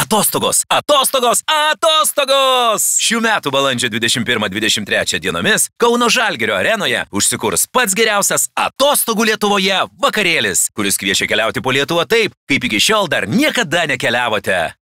Atostogos, atostogos, atostogos! Šių metų balandžio 21-23 dienomis Kauno Žalgerio arenoje užsikurs pats geriausias atostogų Lietuvoje vakarėlis, kuris kviečia keliauti po Lietuvą taip, kaip iki šiol dar niekada nekeliavote.